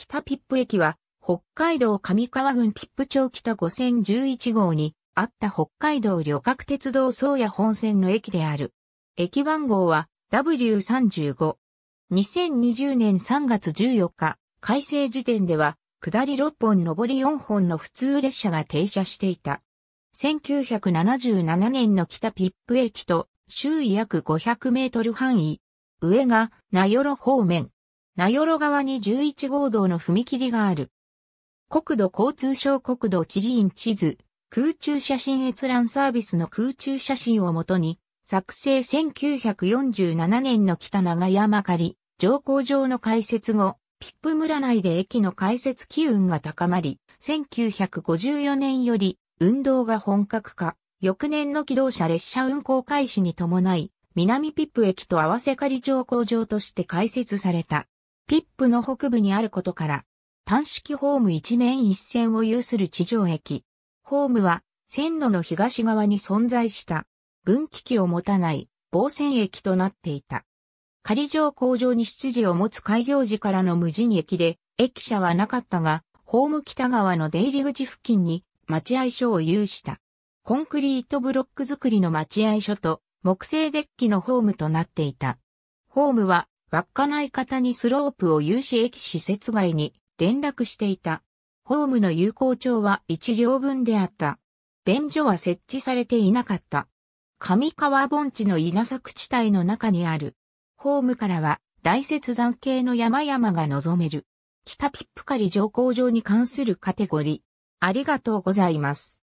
北ピップ駅は、北海道上川郡ピップ町北5011号にあった北海道旅客鉄道宗谷本線の駅である。駅番号は W35。2020年3月14日、改正時点では、下り6本上り4本の普通列車が停車していた。1977年の北ピップ駅と周囲約500メートル範囲。上が名寄方面、名寄川に11号道の踏切がある。国土交通省国土地理院地図、空中写真閲覧サービスの空中写真をもとに、作成1947年の北長山狩り、上皇城の開設後、ピップ村内で駅の開設機運が高まり、1954年より運動が本格化、翌年の機動車列車運行開始に伴い、南ピップ駅と合わせ仮乗降場として開設された。ピップの北部にあることから、単式ホーム一面一線を有する地上駅。ホームは線路の東側に存在した分岐器を持たない防線駅となっていた。仮上工場に出自を持つ開業時からの無人駅で、駅舎はなかったが、ホーム北側の出入り口付近に待合所を有した。コンクリートブロック作りの待合所と木製デッキのホームとなっていた。ホームは稚内方にスロープを有志駅施設外に連絡していた。ホームの有効帳は1両分であった。便所は設置されていなかった。上川盆地の稲作地帯の中にある。ホームからは大雪山系の山々が望める。北ピップカリ乗降場に関するカテゴリー。ありがとうございます。